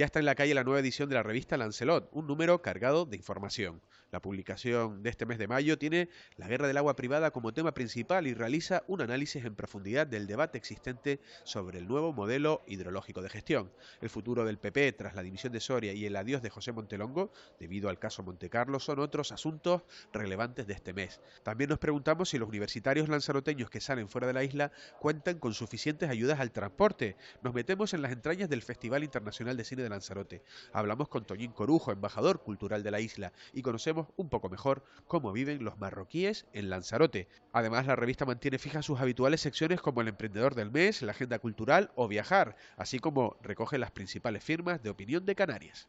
ya está en la calle la nueva edición de la revista Lancelot, un número cargado de información. La publicación de este mes de mayo tiene la guerra del agua privada como tema principal y realiza un análisis en profundidad del debate existente sobre el nuevo modelo hidrológico de gestión, el futuro del PP tras la dimisión de Soria y el adiós de José Montelongo debido al caso Montecarlo son otros asuntos relevantes de este mes. También nos preguntamos si los universitarios lanzaroteños que salen fuera de la isla cuentan con suficientes ayudas al transporte. Nos metemos en las entrañas del Festival Internacional de Cine de Lanzarote. Hablamos con Toñín Corujo, embajador cultural de la isla, y conocemos un poco mejor cómo viven los marroquíes en Lanzarote. Además, la revista mantiene fijas sus habituales secciones como el emprendedor del mes, la agenda cultural o viajar, así como recoge las principales firmas de opinión de Canarias.